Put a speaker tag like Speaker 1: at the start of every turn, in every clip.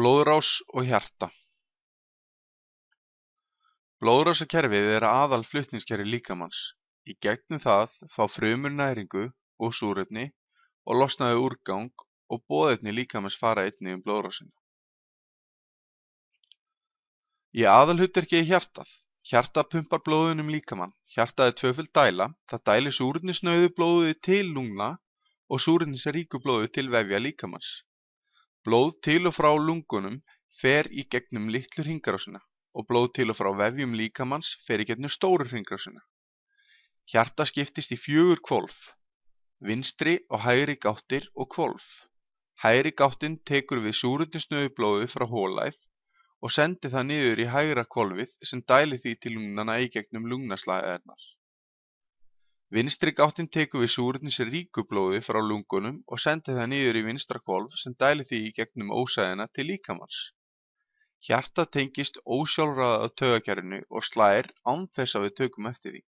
Speaker 1: Blóðrás og hjarta Blóðrásarkerfið er aðalflutningskerfi líkamans. Í gegnum það fá frumur næringu og súrefni og losnaðu úrgang og bóðefni líkamans fara einni um blóðrásina. Í aðalhutverki er hjartað. Hjartað pumpar blóðunum líkamann. Hjartað er tvöföld dæla. Það dæli súrnisnauðu blóðu til lungna og súrnisríku blóðu til vefja líkamanns. Blóð til og frá lungunum fer í gegnum litlu hringrásina og blóð til og frá vefjum líkamans fer í gegnum stóru hringrásina. Hjartað skiptist í fjögur hvolf, vinstri og hægri gáttir og hvolf. Hægri gáttin tekur við súrutinsnöðu blóðu frá hólæð og sendir það niður í hægra kolvið sem dæli því til lungnana í gegnum lungnaslaðaðarnar. Vinstri gáttin tekur við súrefnisríku blóði frá lungunum og sendir það niður í vinstra hvolf sem dælir því í gegnum ósæðina til líkamans. Hjartað tengist ósjálfráða af tögakerinu og slæðir án þess að við tökum eftir því.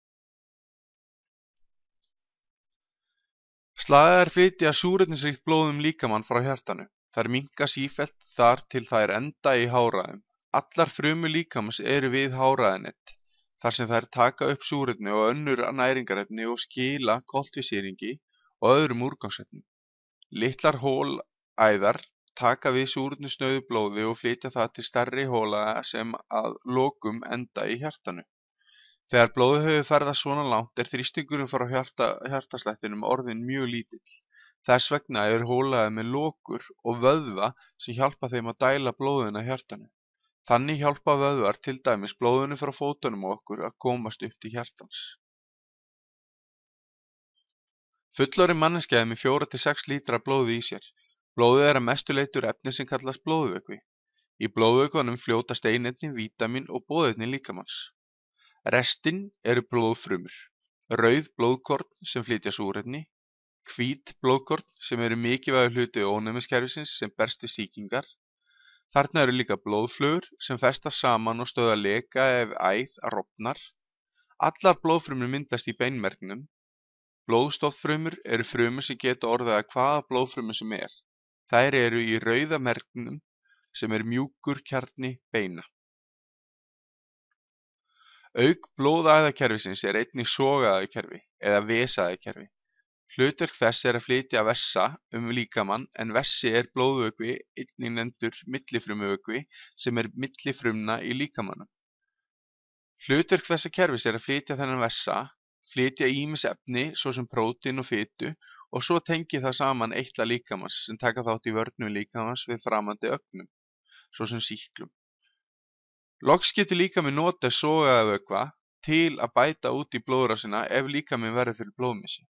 Speaker 1: Slagar flytja súrefnisrikt blóðum líkamann frá hjartanu. Þar minga sífelt þar til það er enda í háræðum. Allar frumu líkamans eru við háræðinett þar sem þær taka upp súrefni og önnur næringarefni og skila koltvísýringi og öðrum úrgangsefnum. Litlar hólæðar taka við súrefnisnauðu blóði og flytja það til stærri hólaða sem að lokum enda í hjartanu. Þegar blóðu hefur ferðast svona langt er þrýstingurinn frá hjarta, hjartaslættinum orðin mjög lítill. Þess vegna er hólaðið með lókur og vöðva sem hjálpa þeim að dæla blóðina hjartanu. Þannig hjálpa vöðvar til dæmis blóðinu frá fótunum á okkur að komast upp til hjartans. Fullorðin manneskja er með 4-6 lítra blóði í sér. Blóðið er að mestu leitur efni sem kallast blóðvökvi. Í blóðvökvanum fljóta steinetni, vítamin og bóðetni líkamanns. Restinn eru blóðfrumur, rauð blóðkorn sem flytja súrefni, hvít blóðkorn sem eru mikilvægur hluti ónumiskerfisins sem berstu síkingar Þarna eru líka blóðflögur sem festast saman og stöðva leka ef æð rofnar. Allar blóðfrumur myndast í beinmergnum. Blóðstofffrumur eru frumur sem geta orðið að hvaða blóðfrumu sem er. Þær eru í rauða mergnum sem er mjúkur kjarni beina. Aug blóðæðakerfisins er einnig sógæðakerfi eða vesaðakerfi. Hlutverk þess er að flytja vessa um líkamann en vessi er blóðvökvi, einnig nefndur millifrumuvökvi, sem er milli frumna í líkamanum. Hlutverk þessa kerfis er að flytja þennan vessa, flytja ímis efni svo sem prótin og fytu og svo tengi það saman eitla líkamans sem taka þátt í vörnum líkamans við framandi ögnum, svo sem síklum. Loks getur líkaminn nota sogaðavökva til að bæta út í blóðrásina ef líkaminn verður fyrir blóðmissi.